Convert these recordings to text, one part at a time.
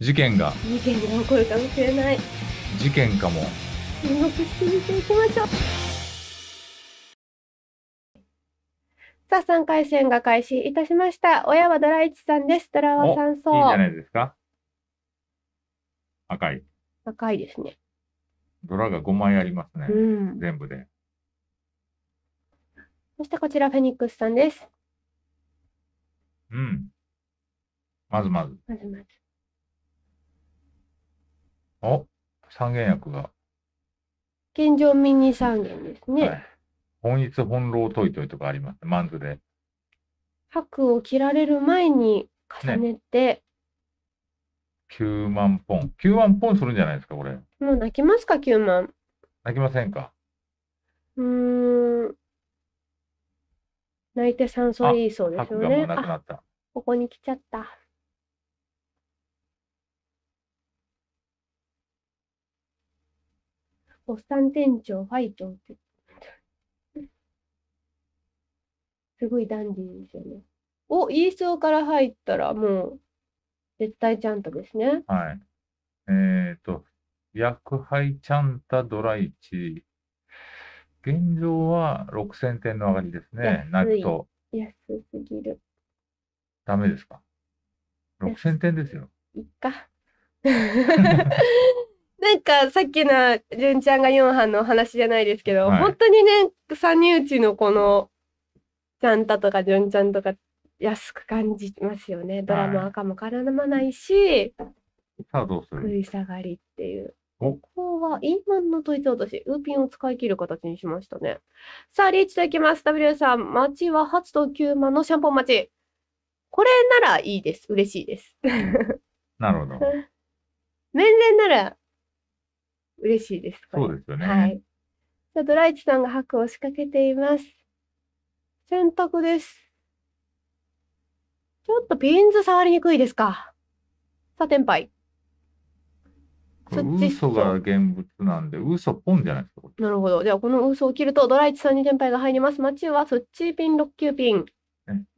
事件が事件が起こるかもしれない事件かも注目して見ていきましょうさあ3回戦が開始いたしました親はドライさんですドラは3層いいんじゃないですか赤い赤いですねドラが5枚ありますね、うん、全部でそしてこちらフェニックスさんですうんまずまずまずまずお、三元薬が。健常ミニ三元ですね。はい、本日本老トイトイとかあります。マンズで。白を切られる前に重ねて。九、ね、9万ポン。九万ポンするんじゃないですか、これ。もう泣きますか、九万。泣きませんか。うん。泣いて酸素いいそうですよね。白がもうなくなった。ここに来ちゃった。おっさん店長、ファイトって。すごいダンディーですよね。お、イーソーから入ったら、もう、絶対ちゃんとですね。はい。えっ、ー、と、薬杯ちゃんたドライチ。現状は6000点の上がりですね。なると。安すぎる。ダメですか ?6000 点ですよ。いっか。なんかさっきの純ちゃんが4班の話じゃないですけど、はい、本当にね、3人うちのこの、ちゃんたとか純ちゃんとか安く感じますよね。ドラマ赤も絡まないし、さあどうする食い下がりっていう。ここは、インマンの問いとし、ウーピンを使い切る形にしましたね。さあ、リーチといきます。W さん、町は8と9万のシャンポン町。これならいいです。嬉しいです。なるほど。面前なら嬉しいです。そうですよね。はい。じゃドライチさんが白を仕掛けています。選択です。ちょっとピンズ触りにくいですか。さあ、テンっち。嘘が現物なんで、嘘ポンじゃないですか。なるほど。じゃあ、この嘘を切ると、ドライチさんにテンパイが入ります。町は、そっちピン、6級ピン。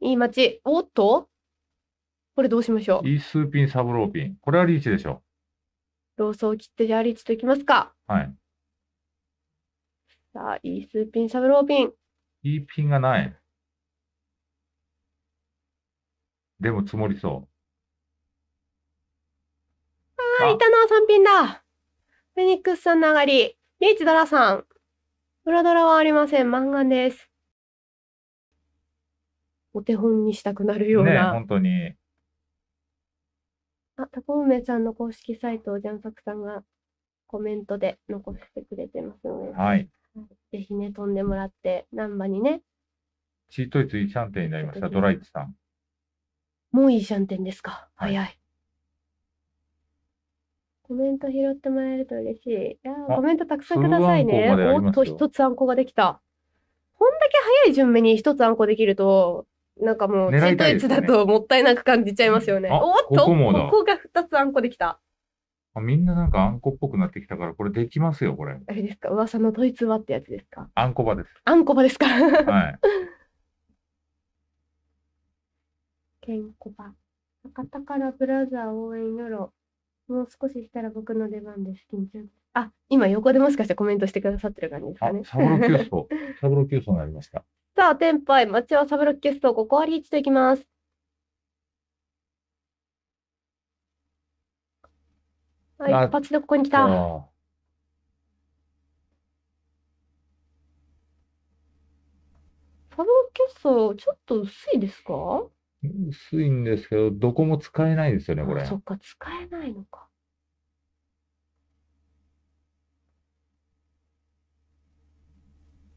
いい町。おっとこれどうしましょう。イースーピン、サブローピン。これはリーチでしょう。ローソを切ってじゃあリーチといきますか。はい。さあ、イースーピン、サブローピン。いいピンがない。でも積もりそう。ああ、いたな、3ピンだ。フェニックスさんのり。リーチドラさん。裏ドラはありません。漫画です。お手本にしたくなるような。ね、本当に。あ、タコ梅さんの公式サイトをジャンサクさんがコメントで残してくれてますので、はい。ぜひね、飛んでもらって、難波にね。チートイツいシャンテンになりました、ドライチさん。もういいシャンテンですか。はい、早い。コメント拾ってもらえると嬉しい。いやコメントたくさんくださいね。おっと、一つあんこができた。こんだけ早い順目に一つあんこできると、なんかもう、チートイツだともったいなく感じちゃいますよね。ねおっとここが2つあんこできた。あみんななんかあんこっぽくなってきたから、これできますよ、これ。あれですか噂のドイツはってやつですかあんこばです。あんこばですかはい。けんこば。博多からブラザー応援よろ。もう少ししたら僕の出番です。緊張あ、今横でもしかしてコメントしてくださってる感じですかね。サブロキューソ。サブロキューになりました。さあ、天杯、町はサブロックストこ個ありチといきます。はい、一発でここに来た。あサブロックストちょっと薄いですか薄いんですけど、どこも使えないですよね、これ。そっか、使えないのか。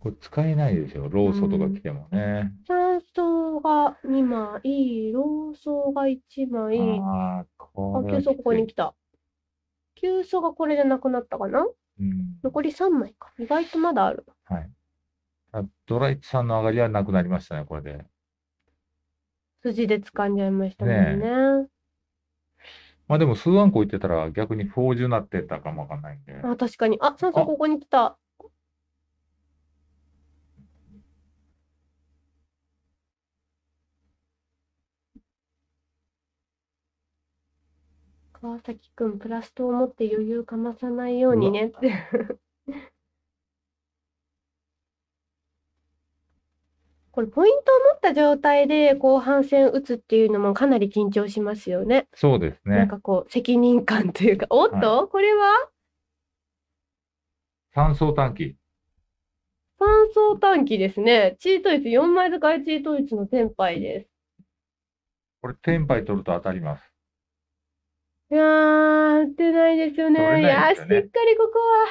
これ使えないですよ、ローソとか来てもね。うん、チャが2枚、ローソが1枚。あ、こ急須ここに来た。急須がこれでなくなったかな、うん、残り3枚か。意外とまだある。はい。あドライチさんの上がりはなくなりましたね、これで。筋で掴んじゃいましたもんね。ねまあでも、スー数万個行ってたら逆にフォージュなってたかもわかんないんで。あ、確かに。あ、酸素ここに来た。川崎くん、プラスと思って余裕かまさないようにねって。これ、ポイントを持った状態で後半戦打つっていうのもかなり緊張しますよね。そうですね。なんかこう、責任感というか、おっと、はい、これは三層短期。三層短期ですね。チートイツ、4枚使いチートイツのテンパイです。これ、テンパイ取ると当たります。いやー、打てないですよね。いよねいやー、しっかりここは。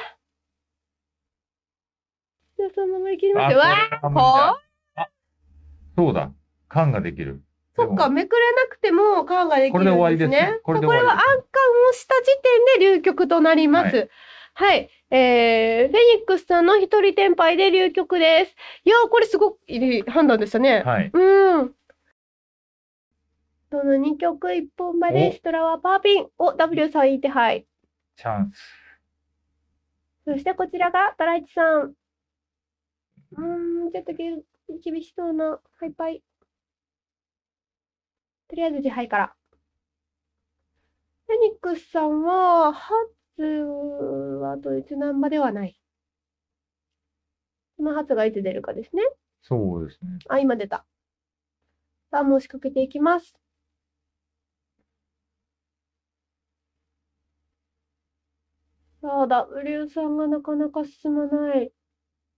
じゃあ、そのままいきますよ。わーこあ、そうだ。缶ができる。そっか、めくれなくても缶ができるんですね。これは暗缶をした時点で流局となります。はいはい。えー、フェニックスさんの一人転配で流局です。いやこれすごくいい判断でしたね。はい。うん。その2曲一本まで、ストラはパーピンを W3 い手配。チャンス。そしてこちらがたライチさん。うん、ちょっと厳しそうなハイパイ。とりあえず自敗から。フェニックスさんは、ハツはドイツナンバではない。このハツがいつ出るかですね。そうですね。あ、今出た。さあ、もう仕掛けていきます。リュ W さんがなかなか進まない。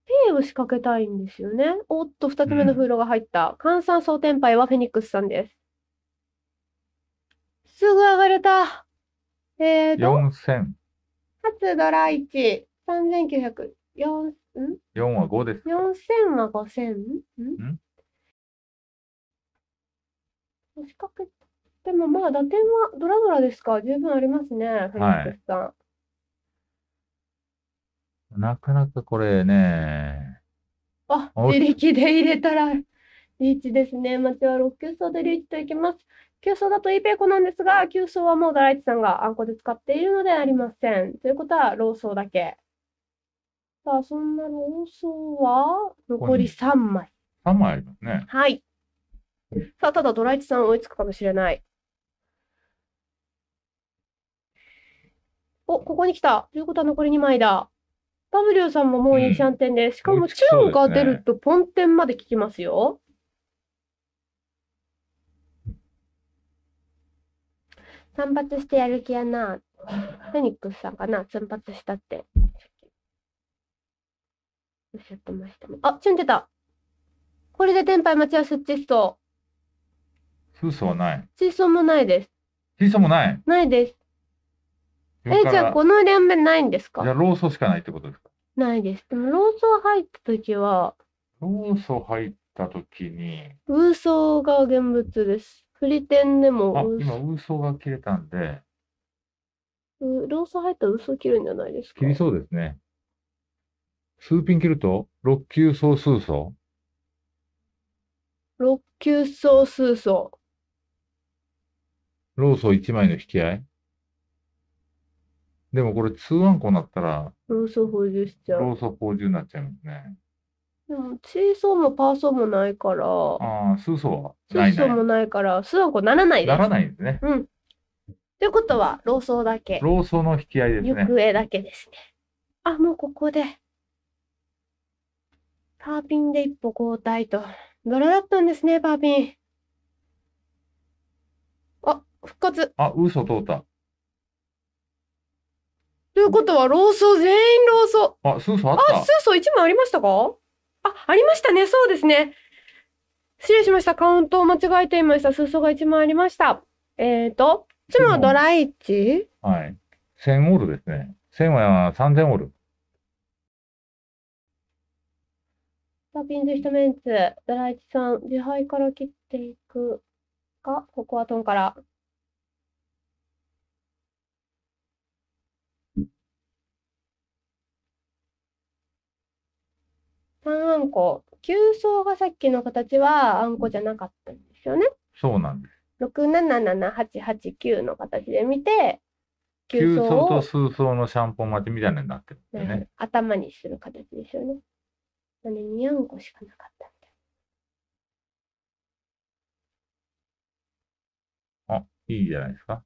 P を仕掛けたいんですよね。おっと、二つ目のフードが入った。換、算総天杯はフェニックスさんです。すぐ上がれた。えーと、4000。初ドラ1、3900。4, ん4は5です。4000は5000。ん仕掛けでもまあ打点はドラドラですか十分ありますね、フェニックスさん。はいなかなかこれね。あ、自力で入れたら、リーチですね。町は6級層でリーチといきます。9層だといいペーコなんですが、9層はもうダライチさんがあんこで使っているのでありません。ということは、ローソーだけ。さあ、そんなローソーは、残り3枚。3枚ありますね。はい。さあ、ただドライチさん追いつくかもしれない。お、ここに来た。ということは残り2枚だ。W さんももうシャンテンで、しかもチュンが出るとポンテンまで効きますよ。散髪してやる気やな。フェニックスさんかな散髪したって。おっしゃってましたもん。あ、チュン出た。これで天イ待ち合わせチスーソーはない。チストもないです。ソ素もない。ないです。え、じゃあこの連面ないんですかいや、ローソしかないってことですかないです。でも、ローソ入った時は、ローソ入った時に、ウーソーが現物です。フリテンでもあ、今、ウーソーが切れたんで、うローソ入ったらウーソー切るんじゃないですか切りそうですね。数ピン切ると、6級総数層 ?6 級総数層。ローソー1枚の引き合いでもこれ、2アンコになったら、ローソ補充しちゃう。ローソ補充になっちゃいますね。でも、チーソーもパーソーもないから、ああ、スーソーはないスーソーもないから、スーアンコならないです。ならないですね。うん。ということは、ローソーだけ。ローソーの引き合いですね。行方だけですね。あ、もうここで。パーピンで一歩後退と。ドラだったんですね、パーピン。あ、復活。あ、嘘通った。ということは、ローソ全員ローソあ、スーソーあったあ、スーソー1枚ありましたかあ、ありましたね。そうですね。失礼しました。カウントを間違えていました。スーソーが1枚ありました。えっ、ー、と、いつもドライチはい。1000オールですね。1000は3000オール。タピンズ一メンツ、ドライチさん、自敗から切っていくか、ここはトンから。3あんこ。9層がさっきの形はあんこじゃなかったんですよね。そうなんです。677889の形で見て、9層と数層のシャンポン待ちみたいになってるんですね、頭にする形ですよね。なので2あんこしかなかったみたいあ、いいじゃないですか。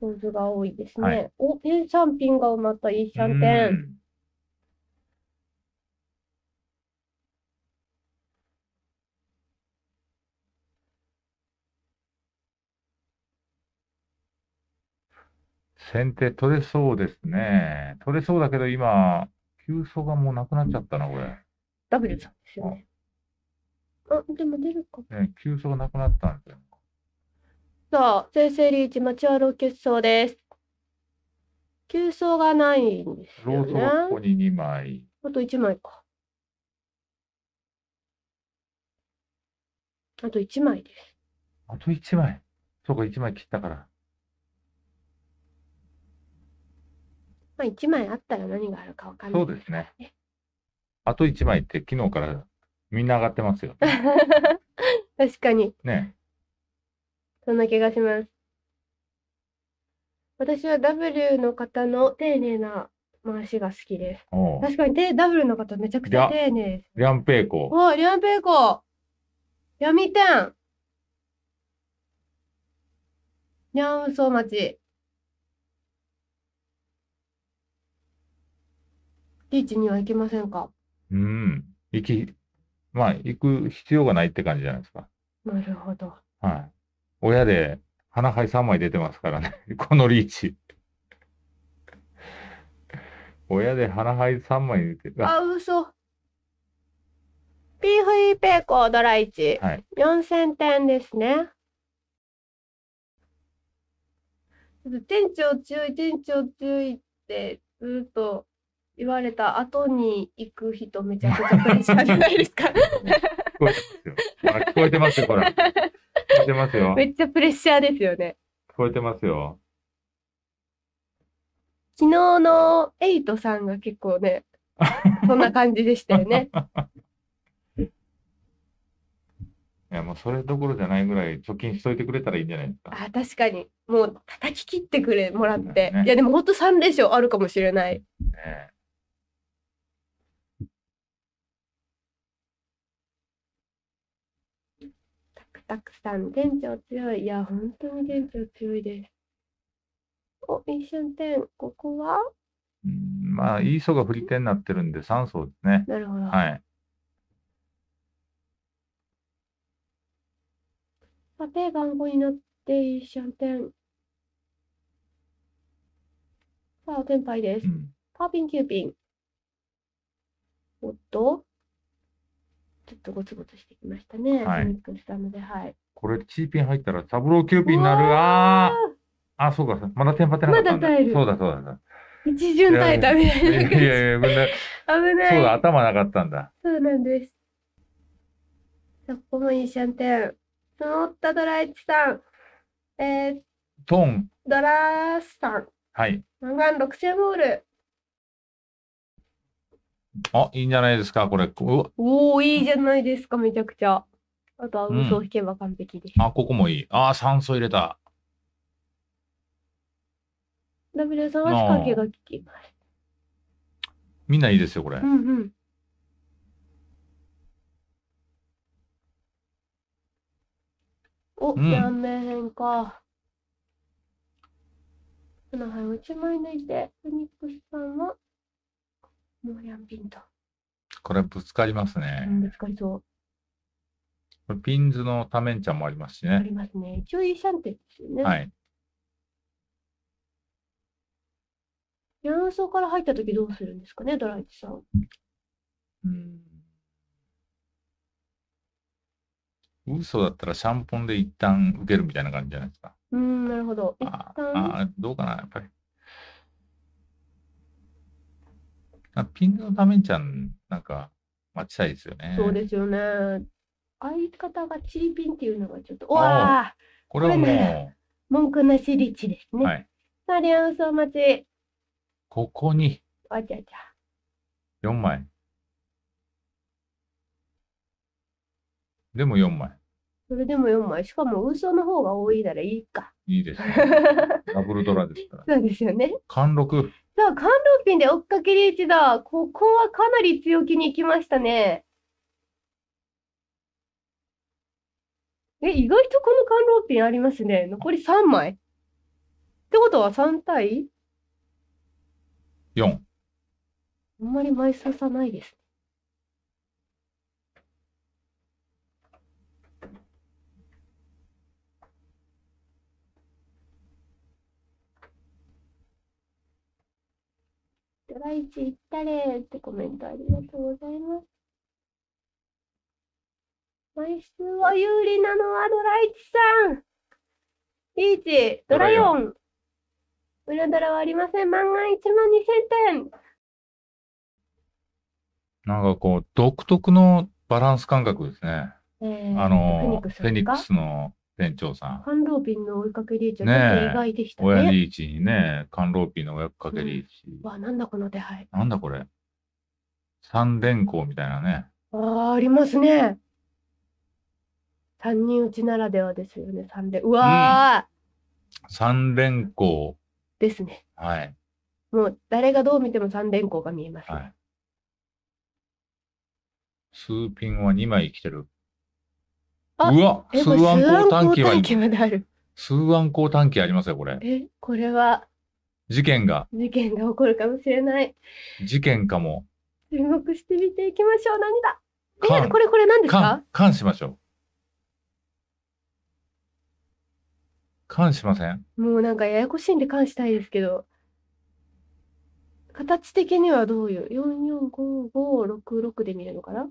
構図が多いですね。はい、お、ピンががまったいい3点。先手取れそうですね。取れそうだけど今、急走がもうなくなっちゃったな、これ。ダブルなんですよね。あ、でも出るか。ね、急走がなくなったんですよ。さあ、先生リーチ、町歩決勝です。急走がないんですよね。ローソここに2枚。あと1枚か。あと1枚です。あと1枚。そうか、1枚切ったから。まあ、1枚あったら何があるか分かんない、そうですね。あと1枚って昨日からみんな上がってますよ、確かに。ね。そんな気がします。私は W の方の丁寧な回しが好きです。確かにで W の方めちゃくちゃ丁寧です。リャンペイコ。おリャンペイコ。闇天。ニャンウソ町。ビーチには行けませんかうん。行き、まあ、行く必要がないって感じじゃないですか。なるほど。はい。親で、花灰3枚出てますからね。このリーチ。親で花灰3枚出てる。あ、嘘。p ーペーコードライチ。はい。4000点ですね。店長注意、店長注意って、ずっと言われた後に行く人めちゃくちゃプレッシャーじゃないですか。聞こえてますよ。ほら。聞こえてますよ。めっちゃプレッシャーですよね。聞こえてますよ。昨日のエイトさんが結構ね、そんな感じでしたよね。いやもうそれどころじゃないぐらい貯金しといてくれたらいいんじゃないですか。あ確かに。もう叩き切ってくれもらって。ね、いやでも本当三連勝あるかもしれない。ねたくさん。店長強い。いや、本当に店長強いです。お、一瞬点。ここはうんまあ、いいソが振り手になってるんで、3層ですね。なるほど。はい。さて、番号になって一瞬点。さあ、お天杯です。うん、パーピン、キューピン。おっと、ちょっとゴツゴツしてきましたね。はい。はい、これ、チーピン入ったら、サブローキューピンになる。ああ。あ、そうか。まだテンパってなかったまだ耐える。そうだ、そうだ。一巡耐えたみたいな感じ。いやいや、危ない。危ない。そうだ、頭なかったんだ。そうなんです。そこもいいシャンテン。そのったドライチさん。えー、トン。ドラースさん。はい。マンガン6000ボール。あ、いいんじゃないですか、これ。おお、いいじゃないですか、めちゃくちゃ。あとは、嘘を引けば完璧です。うん、あ、ここもいい。あ、酸素入れた。W さんは仕掛けが効きます。みんないいですよ、これ。うんうん。お、うん、やめうんはい、の1枚抜いて、フニックスさんはもやんピンと。これぶつかりますね。ぶつかりそう。これピンズの多面ちゃんもありますしね。ありますね。一応いいシャンテですよね。はい。四層から入った時どうするんですかね、ドライチさん。うん。嘘だったらシャンポンで一旦受けるみたいな感じじゃないですか。うん、なるほど。ああ、どうかな、やっぱり。ピンクのためちゃん、なんか、待ちたいですよね。そうですよね。相方がチリピンっていうのがちょっと、わあこれはもう、文句なしリッチですね。はい。あ、りアウス待ち。ここに。わちゃちゃ。4枚。でも4枚。それでも4枚。しかも、嘘の方が多いならいいか。いいですね。ダブルドラですから。そうですよね。貫禄。さあ、ロ東ピンで追っかけリーチだ。ここはかなり強気に行きましたね。え、意外とこのロ東ピンありますね。残り3枚。ってことは3対 ?4。あんまり枚数差ないですラ一チったれってコメントありがとうございます。毎週は有利なのはドライチさんリーチ、ドラヨン裏ドラはありません。漫画1万2000点なんかこう、独特のバランス感覚ですね。えー、あの、フェニックスの店長さん。カンローピンの追いかけリーチは意外でしたね。親リーチにね、カンローピンの追いかけリーチ。わ、なんだこの手配。なんだこれ。三連行みたいなね。ああ、ありますね。三人打ちならではですよね、三連。うわ三連行。ですね。はい。もう誰がどう見ても三連行が見えます、ね。はい。数ピンは2枚来てるうわ、スーアンコウ探検まである。探検ありますよ、これ。え、これは。事件が。事件が起こるかもしれない。事件かも。注目してみていきましょう。何だえ、これ、これ何ですかんしましょう。んしませんもうなんかややこしいんでんしたいですけど。形的にはどういう ?445566 で見るのかな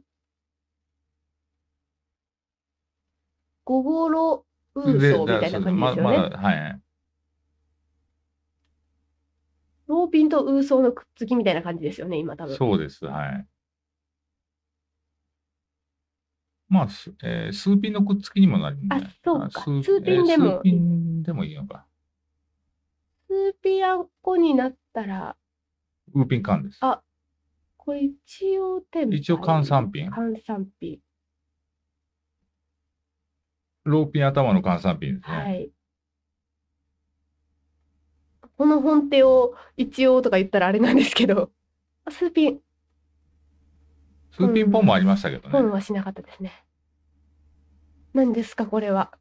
ごぼロウーみたいな感じですよね。ままはい、ローピンとウーソのくっつきみたいな感じですよね、今多分。そうです、はい。まあ、えー、数ピンのくっつきにもなりまね、あ、そうか。数ピンでも。数ピンでもいいのか。数ピンアコになったら。ウーピン缶です。あ、これ一応一応缶3品。缶3品。ローピン頭の換算ピンですね。はい。この本手を一応とか言ったらあれなんですけど、数ピン。数ピンポンもありましたけどね。ポンはしなかったですね。何ですか、これは。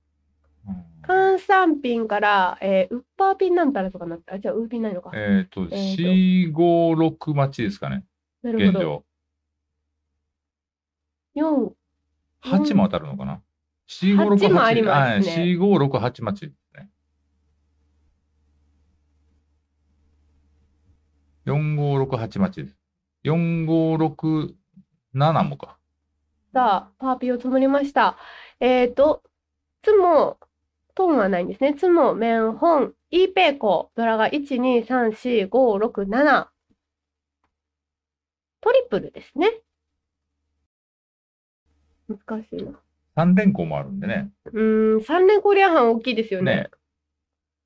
換算ピンから、えー、ウッパーピンなんたらとかなった。じゃあ、ウーピンないのか。えっ、ー、と、えー、456待ちですかね。なるほど。現状。4。8も当たるのかな4568もありますね。はい、4568 8、ね。4568町です。4567もか。さあ、パーピーを積もりました。えっ、ー、と、つも、トンはないんですね。つも、面、本、イーペーコ、ドラが1、2、3、4、5、6、7。トリプルですね。難しいな。三連行もあるんでね。うん、三連行両班大きいですよね。ね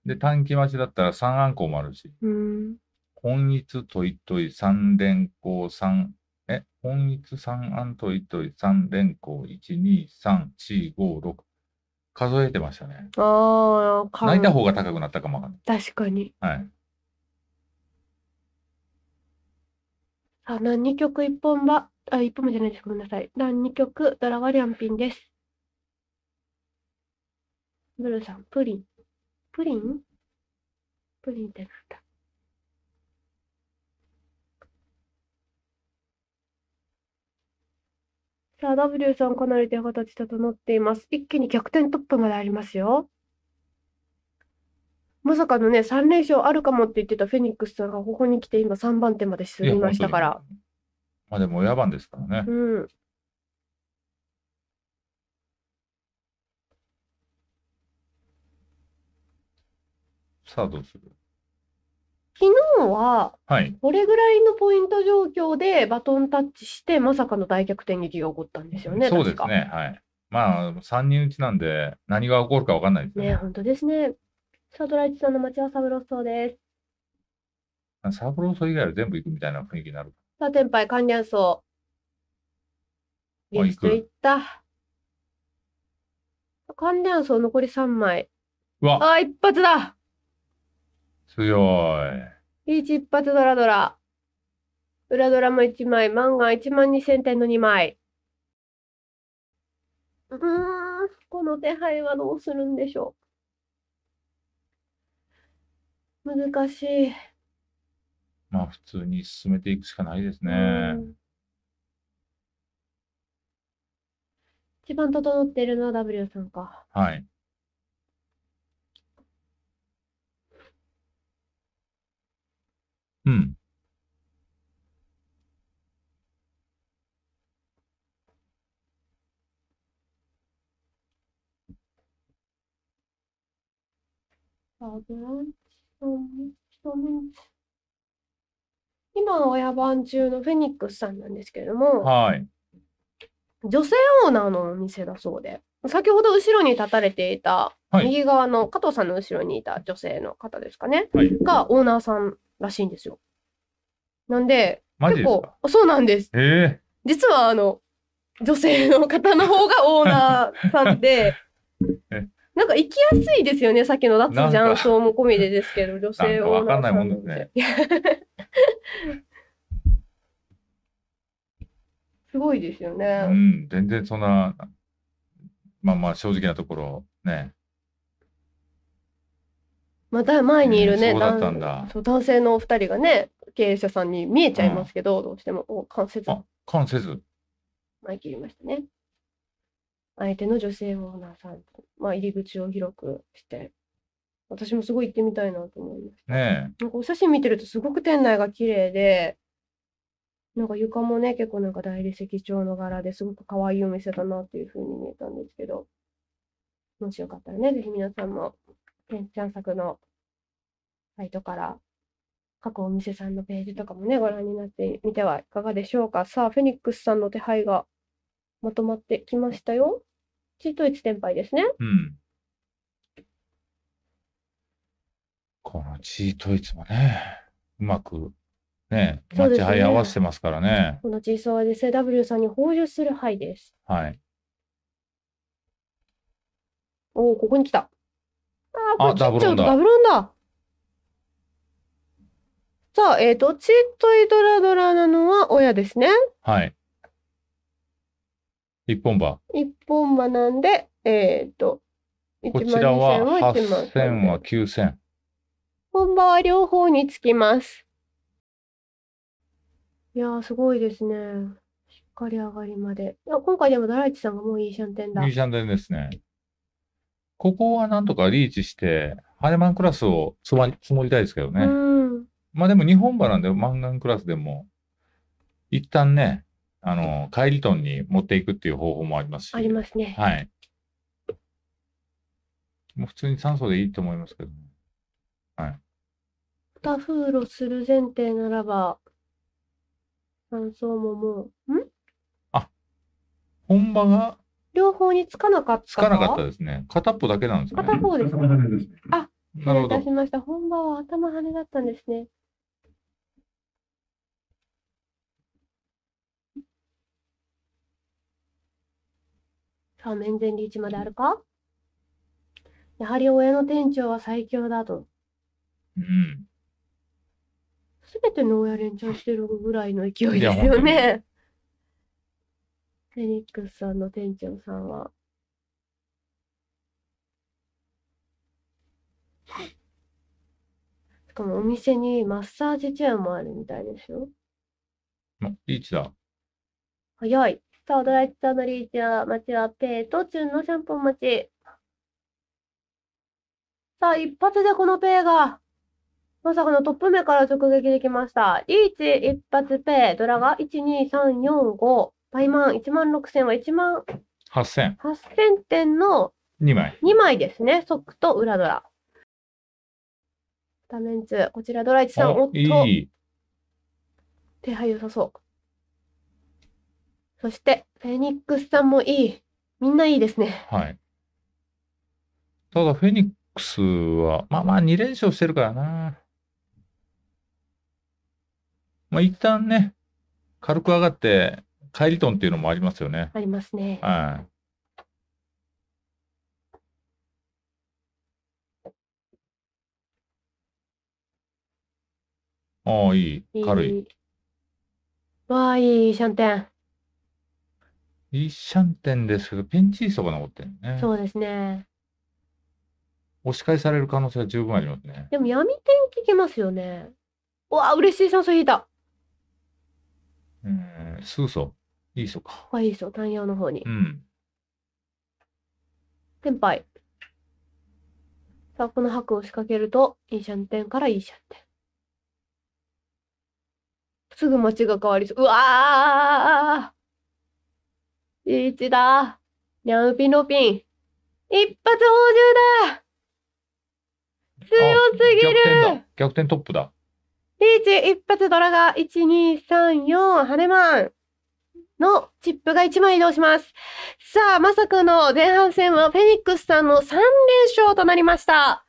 で、短期待ちだったら三暗行もあるし。うん。本一といとい三連行三、え、本日3暗といとい三連行一二三四五六。数えてましたね。ああ、泣いた方が高くなったかもわかんない。確かに。はい。あ、何曲一本ば、あ、一本目じゃないです。ごめんなさい。何曲、ドラゴリアンピンです。ブルさん、プリン。プリンプリンってなんだ。さあ、W さん、かなり手形整っています。一気に逆転トップまでありますよ。まさかのね、3連勝あるかもって言ってたフェニックスさんがここに来て今3番手まで進みましたから。まあでも親番ですからね。うん。さあどうする昨日は、はい。これぐらいのポイント状況でバトンタッチして、まさかの大逆転劇が起こったんですよね。そうですね。はい。まあ、3人うちなんで、何が起こるか分かんないですね、ね。本当ですね。サドライチさんの町はサブロスソーです。サブロス以外は全部行くみたいな雰囲気になる。さあ、天杯、関連層。あス行くトいった。関連層残り3枚。うわ、あ、一発だ強い。一発ドラドラ。裏ドラも1枚、漫画1万2000点の2枚。うーん、この手配はどうするんでしょう。難しい。まあ、普通に進めていくしかないですね。一番整っているのは W さんか。はい。うん。今の親番中のフェニックスさんなんですけれども、はい。女性オーナーのお店だそうで、先ほど後ろに立たれていた、右側の加藤さんの後ろにいた女性の方ですかね、はいがオーナーさんらしいんですよ。なんで、マ結構そうなんです。え実は、あの、女性の方の方がオーナーさんで なんか行きやすいですよね、さっきの脱なん雀か荘も込みでですけど、女性オーナーさんわかんないもんだねすごいですよね。うん、全然そんな、まあまあ正直なところ、ね、また前にいるね、うん、そう男性のお二人がね経営者さんに見えちゃいますけど、うん、どうしてもお関節関節前切りましたね相手の女性オーナーさんと、まあ、入り口を広くして私もすごい行ってみたいなと思いましたねなんかお写真見てるとすごく店内が綺麗でなんか床もね結構なんか大理石調の柄ですごく可愛いお店だなっていうふうに見えたんですけどもしよかったらねぜひ皆さんもね、ちゃん作のサイトから各お店さんのページとかもね、ご覧になってみてはいかがでしょうか。さあ、フェニックスさんの手配がまとまってきましたよ。チートイち転売ですね。うん。このチートイツもね、うまくね、待ちチ合わせてますからね。ねこのチーソーは s a W さんに報酬するハイです。はい。おお、ここに来た。あ、ダブルンだ。ダブルンだ。さあ、えっ、ー、と、ちっといドラドラなのは親ですね。はい。一本場。一本馬なんで、えっ、ー、と、こちらは8000は9000。本場は両方につきます。いやすごいですね。しっかり上がりまで。いや今回でも、ダライチさんがもういいシャンテンだ。いいシャンテンですね。ここはなんとかリーチして、ハネマンクラスをつま積もりたいですけどね。うん、まあでも日本馬なんで、マンガンクラスでも、一旦ね、あの、帰りトンに持っていくっていう方法もありますし。ありますね。はい。もう普通に酸素でいいと思いますけどね。はい。二フーする前提ならば、酸素ももう、んあ、本場が両方につかなかったつかなかったですね。片っぽだけなんですね。片方です、あ、なるほど。出しました。本番は頭羽だったんですね。さあ、面前リーチまであるかやはり親の店長は最強だと。うん。すべての親連チャンしてるぐらいの勢いですよね。フェニックスさんの店長さんは。しかもお店にマッサージチェアもあるみたいですよ。あ、リーチだ。早い。さあ、ドライチさんのリーチは、町はペーとチュンのシャンポン待ち。さあ、一発でこのペイが、まさかのトップ目から直撃できました。リーチ一発ペイ、ドラが1、2、3、4、5。倍満1万6000は1万8000点の2枚。二枚ですね、ソックと裏ドラ。ダメンツ、こちらドライチさん、おっと。いい手配良さそう。そして、フェニックスさんもいい。みんないいですね。はい。ただ、フェニックスは、まあまあ2連勝してるからな。まあ一旦ね、軽く上がって、帰りトンっていうのもありますよね。ありますね。はい。ああ、いい。軽い。いいわあ、いい、シャンテン。いいシャンテンですけど、ペンチースとか残ってるね。そうですね。押し返される可能性は十分ありますね。でも闇天聞けますよね。わあ、嬉しい山椒引いた。うん、スーソ。いいそか。はいいそ、単葉の方に。うん。天杯。さあ、この白を仕掛けると、いいシャンテンからいいシャンテン。すぐ町が変わりそう。うわリーチだニャンピノピン。一発補充だ強すぎる逆転トップだ。リーチ一発ドラが1、2、3、4、ハネマン。のチップが1枚移動します。さあ、まさかの前半戦はフェニックスさんの3連勝となりました。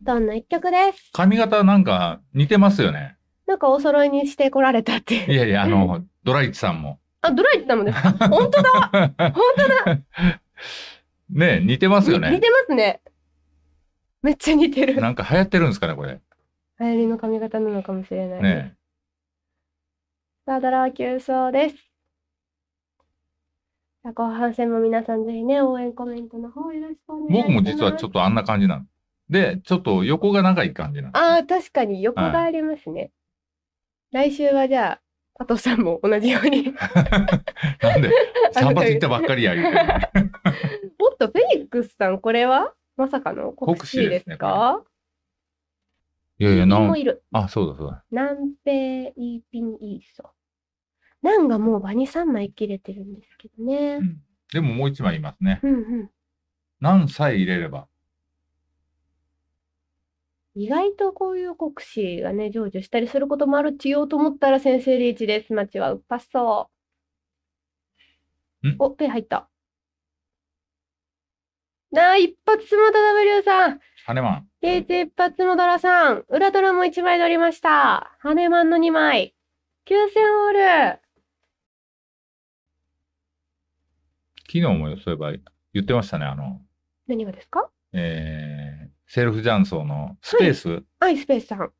どんな一曲です髪型なんか似てますよね。なんかお揃いにしてこられたっていやいや、あの、ドライチさんも。あ、ドライチさんもで本当だ本当だね似てますよね。似てますね。めっちゃ似てる。なんか流行ってるんですかね、これ。流行りの髪型なのかもしれない。ねさあ、ドロー急走です。後半戦も皆さんぜひね、応援コメントの方よろしくお願いします。僕も実はちょっとあんな感じなの。で、ちょっと横が長い感じなの。ああ、確かに横がありますね。はい、来週はじゃあ、加藤さんも同じように なんで、散髪行ったばっかりや言うて。もっとフェニックスさん、これはまさかの国士ですかいやいや、なもいる。あ、そうだそうだ。南平イーピンイーソ。なんがもう場に3枚切れてるんですけどね。うん、でももう1枚いますね。うんうん。何さえ入れれば。意外とこういう国士がね、成就したりすることもあるっようと思ったら先生リーチです。町はうっぱっそう。お、ペ入った。なあ、一発また W さん。ハネマン。平成一発のドラさん、裏ドラも1枚取りました。ハネマンの2枚。9000オール。昨日もそういえば言ってましたね、あの。何がですかえー、セルフジャンソーのスペース。はい、はい、スペースさん。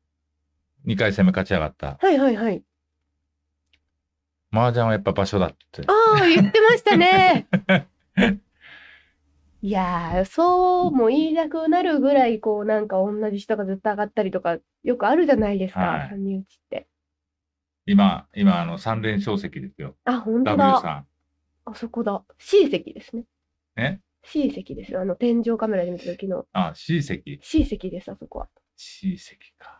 2回戦目勝ち上がった。はいはいはい。麻雀はやっぱ場所だって。ああ、言ってましたね。いやー、そうも言いなくなるぐらい、こう、なんか同じ人がずっと上がったりとか、よくあるじゃないですはか、い三人打ちって。今、今、あの、三連勝席ですよ。あ、本当 W だ。あそこだ。C 席ですね。C 席ですよ。あの、天井カメラで見た時のあ、C 席。C 席です、あそこは。C 席か。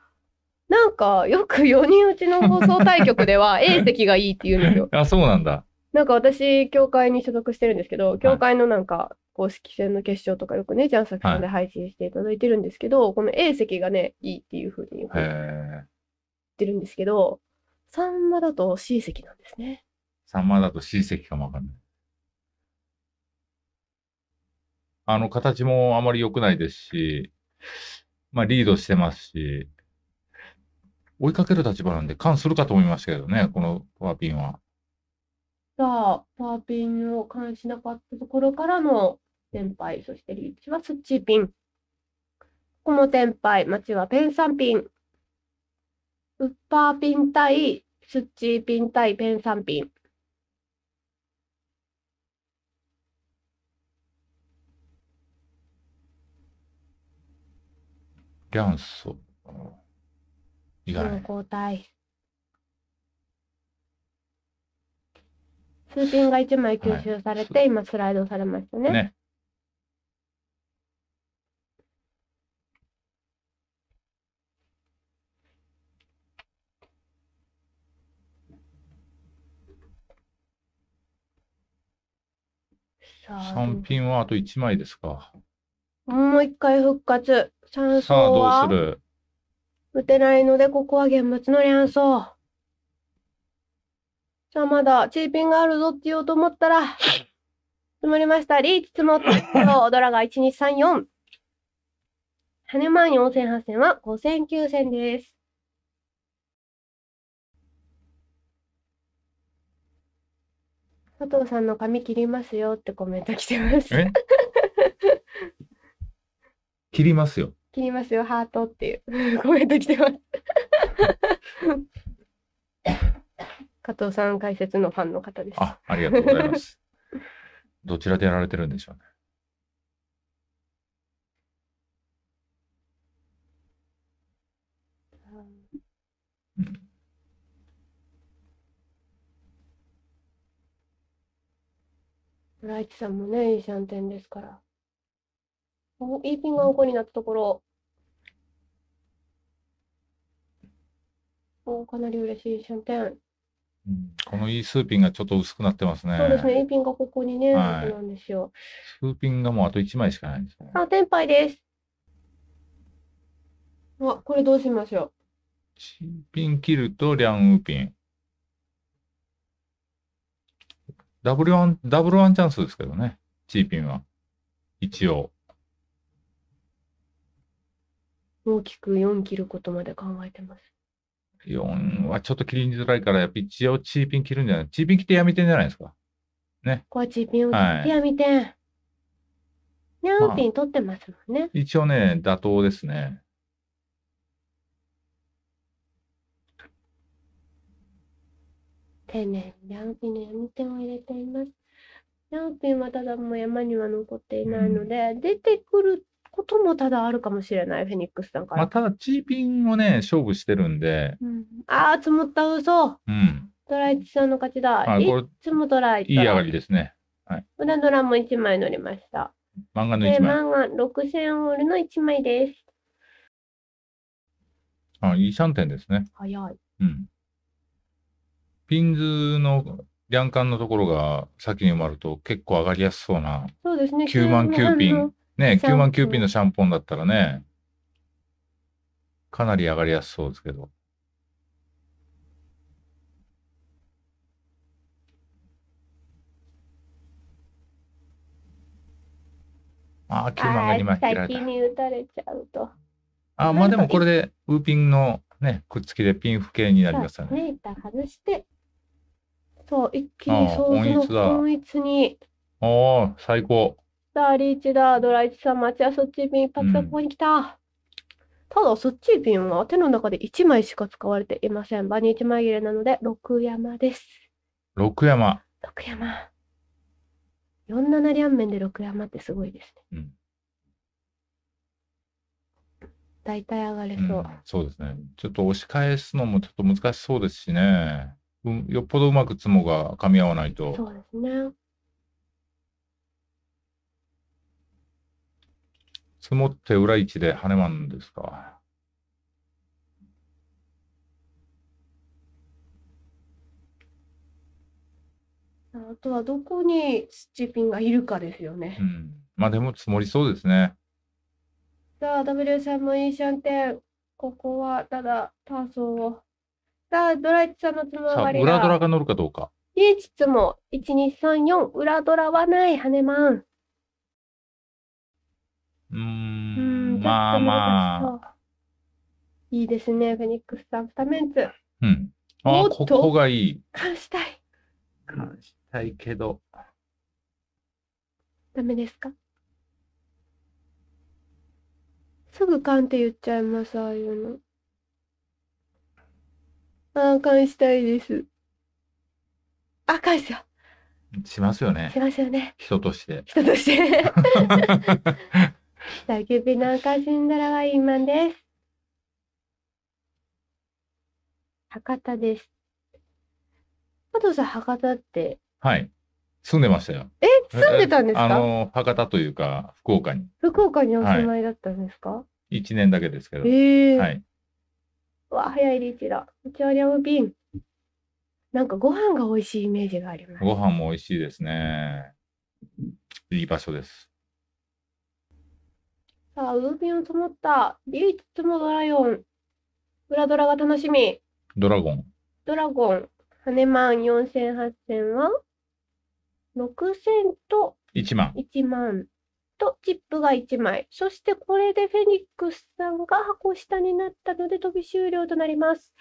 なんか、よく4人うちの放送対局では A 席がいいって言うんですよ。あ、そうなんだ。なんか私、協会に所属してるんですけど、協会のなんか、公式戦の決勝とかよくね、ジャン作さんで配信していただいてるんですけど、はい、この A 席がね、いいっていうふうに言ってるんですけど、サンマだと C 席なんですね。サンマだと C 席かもわかんない。あの、形もあまり良くないですし、まあ、リードしてますし、追いかける立場なんで、勘するかと思いましたけどね、このパーピンは。さあ、パーピンを勘しなかったところからの天杯、そしてリーチはスッチーピン。ここも天杯、町はペンサンピン。ウッパーピン対スッチーピン対ペンサンピン。元祖。意外。交代。ーピンが1枚吸収されて、今スライドされましたね。ね3品はあと1枚ですか。もう一回復活。3層はさあ、どうする打てないので、ここは現物の連想。さあ、まだ、チーピンがあるぞって言おうと思ったら、積もりました。リーチ積もったよ。ドラが1234。跳ね万4000、8000は5000、9000です。加藤さんの髪切りますよってコメント来てます。切りますよ。切りますよ、ハートっていう コメント来てます。加藤さん解説のファンの方です。あ、ありがとうございます。どちらでやられてるんでしょうね。村市さんもね、いいシャンテンですから。お、いいピンがおこになったところ。お、かなり嬉しいシャンテン。うん、このイースーピンがちょっと薄くなってますね。そうですね。イーピンがここにね、はい、なんですよ。スーピンがもうあと1枚しかないんですね。あ、天杯です。あ、これどうしましょう。新ピン切ると、リャンウーピン。ダブルワン、ダブルワンチャンスですけどね、チーピンは。一応。大きく4切ることまで考えてます。4はちょっと切りづらいから、やっぱ一応チーピン切るんじゃないチーピン切ってやめてんじゃないですか。ね。こはチーピンを切ってやめてん。ニャンピン取ってますもんね。一応ね、妥当ですね。丁寧にンピーの闇点を入れています。ランピーはただもう山には残っていないので、うん、出てくることもただあるかもしれない、フェニックスさんから。まあ、ただ、チーピンをね、勝負してるんで。うん、ああ、積もった嘘。うん。ドライチさんの勝ちだ。あいつもドライチ。いい上がりですね。はい。裏ドラも1枚乗りました。漫画の1枚。漫画6000ウォールの1枚です。あ、いいシャンテンですね。早い。うん。ピンズの梁間のところが先に埋まると結構上がりやすそうな。そうですね。9万9ピン。ね、9万9ピンのシャンポンだったらね、かなり上がりやすそうですけど。ああ、9万が2枚切られた。先に打たれちゃうと。ああ、まあでもこれでウーピンのね、くっつきでピン不形になりましたね。メーター外してそう、一気にああ掃除の均一に。おー、最高。だ、リーチだ、ドライチさん、町屋そっちン一発がここに来た。ただ、そっち便は手の中で1枚しか使われていません。場に1枚切れなので、六山です。六山。六山。47両面で六山ってすごいですね。うん大体上がれそう。うんそうですね。ちょっと押し返すのもちょっと難しそうですしね。うん、よっぽどうまくツモが噛み合わないと。そうですね。積もって裏位置で跳ねまんですか。あとはどこにスチピンがいるかですよね。うん、まあでも積もりそうですね。さあ、W さんのいいシャンテン。ここはただ、パーソンをタドラチさんのつむり裏ドラが乗るかどうか。いーつも1234裏ドラはないハネマン。うーん、まあまあ。いいですね、フェニックスさん、メンツ。うん。あここがいい。感したい。感したいけど。ダメですかすぐ勘って言っちゃいます、ああいうの。あ返したいです。あ、返すよ。しますよね。しますよね。人として。人として。大あ、キューピの赤信だらはインマンです。博多です。加藤さん、博多って。はい。住んでましたよ。え、住んでたんですかあの、博多というか、福岡に。福岡にお住まいだったんですか一、はい、年だけですけど。えー、はい。わ、早いリーチだ。お茶りゃむびん。なんかご飯が美味しいイメージがあります。ご飯も美味しいですね。いい場所です。さあ、ウーンを積もった、唯一積もドライオン。裏ドラが楽しみ。ドラゴン。ドラゴン。羽万4 0 0千8 0は6千0 0と1万。1万。とチップが1枚。そしてこれでフェニックスさんが箱下になったので飛び終了となります。